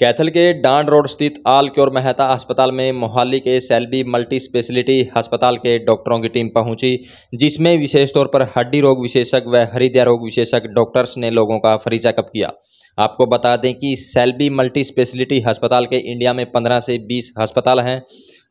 कैथल के डांड रोड स्थित आल क्योर मेहता अस्पताल में मोहाली के सेल्बी मल्टी स्पेशलिटी अस्पताल के डॉक्टरों की टीम पहुंची जिसमें विशेष तौर पर हड्डी रोग विशेषज्ञ व हृदय रोग विशेषज्ञ डॉक्टर्स ने लोगों का फ्री चेकअप किया आपको बता दें कि सेल्बी मल्टी स्पेशलिटी अस्पताल के इंडिया में पंद्रह से बीस अस्पताल हैं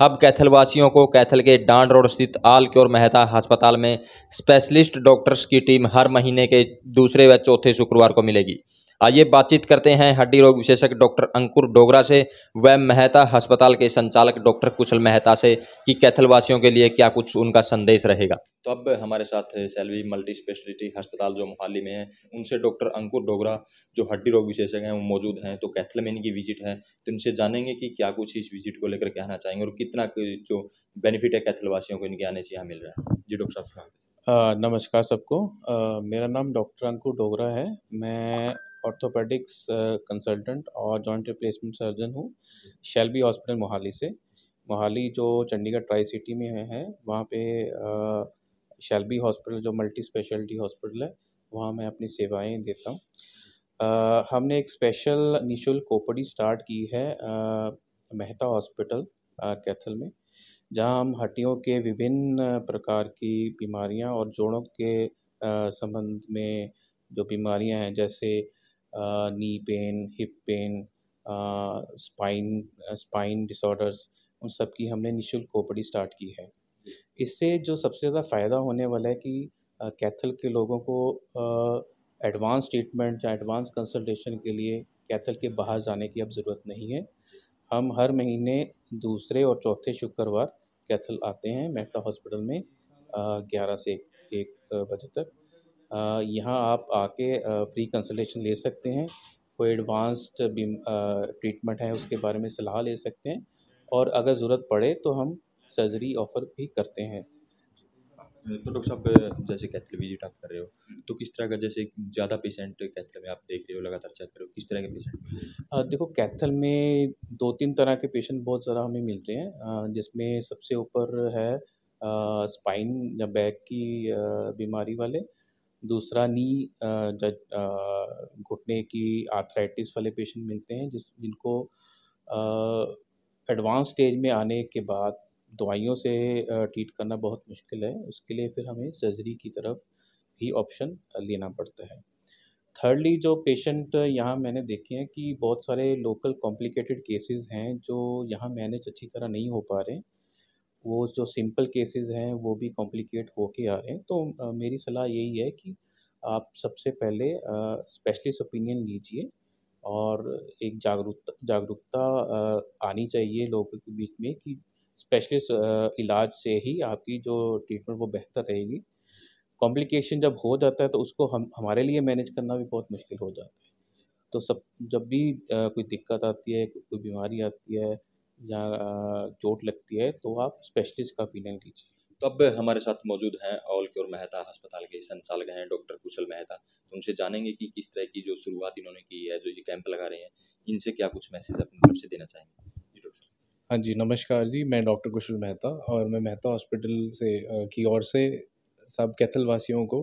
अब कैथलवासियों को कैथल के डांड रोड स्थित आल क्योर मेहता अस्पताल में स्पेशलिस्ट डॉक्टर्स की टीम हर महीने के दूसरे व चौथे शुक्रवार को मिलेगी आइए बातचीत करते हैं हड्डी रोग विशेषज्ञ डॉक्टर अंकुर डोगरा से व मेहता अस्पताल के संचालक डॉक्टर कुशल मेहता से कि कैथलवासियों के लिए क्या कुछ उनका संदेश रहेगा तो अब हमारे साथ सेल्वी मल्टी स्पेशलिटी अस्पताल जो मोहाली में है उनसे डॉक्टर अंकुर डोगरा जो हड्डी रोग विशेषज्ञ हैं वो मौजूद हैं तो कैथल में इनकी विजिट है तो इनसे जानेंगे कि क्या कुछ इस विजिट को लेकर कहना चाहेंगे और कितना जो बेनिफिट है कैथलवासियों को इनके आने से यहाँ मिल रहा है जी डॉक्टर साहब नमस्कार सबको मेरा नाम डॉक्टर अंकुर डोगरा है मैं ऑर्थोपेडिक्स कंसल्टेंट uh, और जॉइंट रिप्लेसमेंट सर्जन हूँ शेल्बी हॉस्पिटल मोहाली से मोहाली जो चंडीगढ़ ट्राई सिटी में है वहाँ पे शेल्बी uh, हॉस्पिटल जो मल्टी स्पेशलिटी हॉस्पिटल है वहाँ मैं अपनी सेवाएं देता हूँ uh, हमने एक स्पेशल निःशुल्क ओपडी स्टार्ट की है मेहता हॉस्पिटल कैथल में जहाँ हम हड्डियों के विभिन्न प्रकार की बीमारियाँ और जोड़ों के संबंध में जो बीमारियाँ हैं जैसे knee pain hip pain spine spine disorders उन सब की हमने निशुल्क खोपड़ी स्टार्ट की है इससे जो सबसे ज़्यादा फ़ायदा होने वाला है कि कैथल uh, के लोगों को एडवांस uh, ट्रीटमेंट या एडवांस कंसल्टेशन के लिए कैथल के बाहर जाने की अब ज़रूरत नहीं है हम हर महीने दूसरे और चौथे शुक्रवार कैथल आते हैं मेहता हॉस्पिटल में uh, ग्यारह से एक बजे तक यहाँ आप आके फ्री कंसल्टेशन ले सकते हैं कोई एडवांस्ड ट्रीटमेंट है उसके बारे में सलाह ले सकते हैं और अगर ज़रूरत पड़े तो हम सर्जरी ऑफर भी करते हैं तो डॉक्टर साहब जैसे कैथल विजिट आप कर रहे हो तो किस तरह का जैसे ज़्यादा पेशेंट कैथल में आप देख रहे हो लगातार चेक कर रहे हो किस तरह के पेशेंट देखो कैथल में दो तीन तरह के पेशेंट बहुत ज़्यादा हमें मिल रहे हैं जिसमें सबसे ऊपर है स्पाइन या बैक की बीमारी वाले दूसरा नी घुटने की आर्थराइटिस वाले पेशेंट मिलते हैं जिस जिनको एडवांस स्टेज में आने के बाद दवाइयों से ट्रीट करना बहुत मुश्किल है उसके लिए फिर हमें सर्जरी की तरफ भी ऑप्शन लेना पड़ता है थर्डली जो पेशेंट यहाँ मैंने देखे हैं कि बहुत सारे लोकल कॉम्प्लिकेटेड केसेस हैं जो यहाँ मैनेज अच्छी तरह नहीं हो पा रहे हैं वो जो सिंपल केसेस हैं वो भी कॉम्प्लिकेट होके आ रहे हैं तो मेरी सलाह यही है कि आप सबसे पहले स्पेशलिस्ट ओपिनियन लीजिए और एक जागरूकता जागरूकता आनी चाहिए लोगों के बीच में कि स्पेशलिस्ट इलाज से ही आपकी जो ट्रीटमेंट वो बेहतर रहेगी कॉम्प्लिकेशन जब हो जाता है तो उसको हम हमारे लिए मैनेज करना भी बहुत मुश्किल हो जाता है तो सब जब भी आ, कोई दिक्कत आती है कोई बीमारी आती है या चोट लगती है तो आप स्पेशलिस्ट का ओपिनियन लीजिए तो अब हमारे साथ मौजूद हैं ऑल क्योर मेहता अस्पताल के संचालक हैं डॉक्टर कुशल मेहता तो उनसे जानेंगे कि किस तरह की जो शुरुआत इन्होंने की है जो ये कैंप लगा रहे हैं इनसे क्या कुछ मैसेज अपनी तरफ से देना चाहेंगे हाँ जी नमस्कार जी मैं डॉक्टर कुशल मेहता और मैं मेहता हॉस्पिटल से की ओर से सब कैथल वासियों को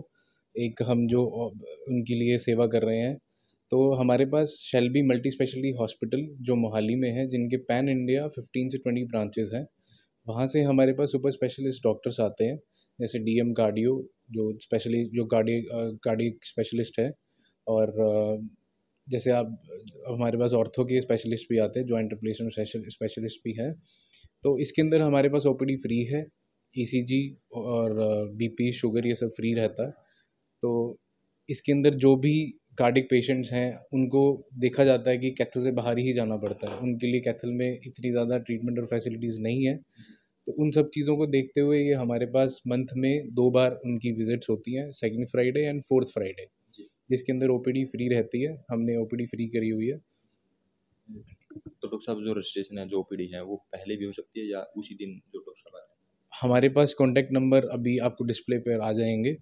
एक हम जो उनके लिए सेवा कर रहे हैं तो हमारे पास शेल्बी मल्टी स्पेशलिटी हॉस्पिटल जो मोहाली में है जिनके पैन इंडिया फिफ्टीन से ट्वेंटी ब्रांचेज़ हैं वहाँ से हमारे पास सुपर स्पेशलिस्ट डॉक्टर्स आते हैं जैसे डी एम कार्डियो जो स्पेशली जो कार्डिय कार्डिक स्पेशलिस्ट है और जैसे आप हमारे पास ऑर्थो के स्पेशलिस्ट भी आते हैं जॉइंट रिप्लेसमेंट स्पेशलिस्ट भी हैं तो इसके अंदर हमारे पास डी फ्री है जी e और पी शुगर ये सब फ्री रहता है तो इसके अंदर जो भी कार्डिक पेशेंट्स हैं उनको देखा जाता है कि कैथल से बाहर ही जाना पड़ता है उनके लिए कैथल में इतनी ज़्यादा ट्रीटमेंट और फैसिलिटीज़ नहीं है तो उन सब चीज़ों को देखते हुए ये हमारे पास मंथ में दो बार उनकी विजिट्स होती हैं second Friday and fourth Friday जिसके अंदर ओ फ्री रहती है हमने ओ फ्री करी हुई है तो डॉक्टर साहब जो रजिस्ट्रेशन है जो ओ है वो पहले भी हो सकती है या उसी दिन जो डॉक्टर साहब हमारे पास कॉन्टैक्ट नंबर अभी आपको डिस्प्ले पर आ जाएंगे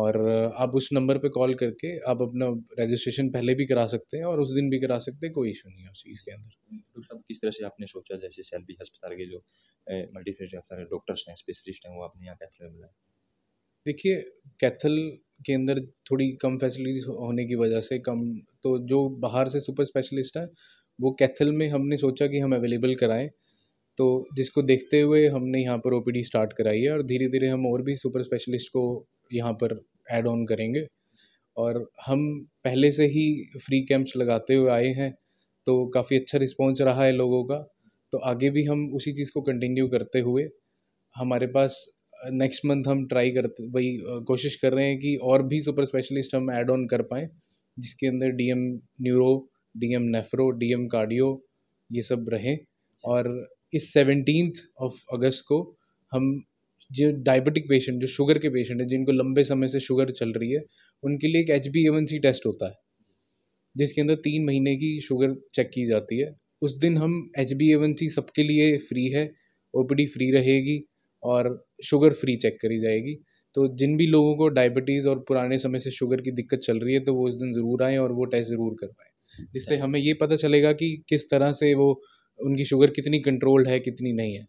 और आप उस नंबर पे कॉल करके आप अपना रजिस्ट्रेशन पहले भी करा सकते हैं और उस दिन भी करा सकते हैं कोई इशू नहीं है उस चीज़ के अंदर डॉक्टर तो साहब किस तरह से आपने सोचा जैसे सैलबी अस्पताल के जो मल्टी स्पेशलिस्ट डॉक्टर्स हैं स्पेशलिस्ट हैं वो आपने यहाँ कैथल में बुलाया देखिए कैथल के अंदर थोड़ी कम फैसिलिटीज होने की वजह से कम तो जो बाहर से सुपर स्पेशलिस्ट हैं वो कैथल में हमने सोचा कि हम अवेलेबल कराएं तो जिसको देखते हुए हमने यहाँ पर ओपीडी स्टार्ट कराई है और धीरे धीरे हम और भी सुपर स्पेशलिस्ट को यहाँ पर ऐड ऑन करेंगे और हम पहले से ही फ्री कैंप्स लगाते हुए आए हैं तो काफ़ी अच्छा रिस्पॉन्स रहा है लोगों का तो आगे भी हम उसी चीज़ को कंटिन्यू करते हुए हमारे पास नेक्स्ट मंथ हम ट्राई करते वही कोशिश कर रहे हैं कि और भी सुपर स्पेशलिस्ट हम ऐड ऑन कर पाएँ जिसके अंदर DM neuro DM nephro DM cardio ये सब रहें और इस सेवनटीन ऑफ अगस्त को हम जो डायबिटिक पेशेंट जो शुगर के पेशेंट हैं जिनको लंबे समय से शुगर चल रही है उनके लिए एक H B A one C test होता है जिसके अंदर तीन महीने की शुगर चेक की जाती है उस दिन हम एच बी एवन सी सबके लिए फ्री है ओ पी डी फ्री रहेगी और शुगर फ्री चेक करी जाएगी तो जिन भी लोगों को डायबिटीज़ और पुराने समय से शुगर की दिक्कत चल रही है तो वो उस दिन ज़रूर आएँ और वो टेस्ट ज़रूर पाएँ जिससे हमें ये पता चलेगा कि किस तरह से वो उनकी शुगर कितनी कंट्रोल्ड है कितनी नहीं है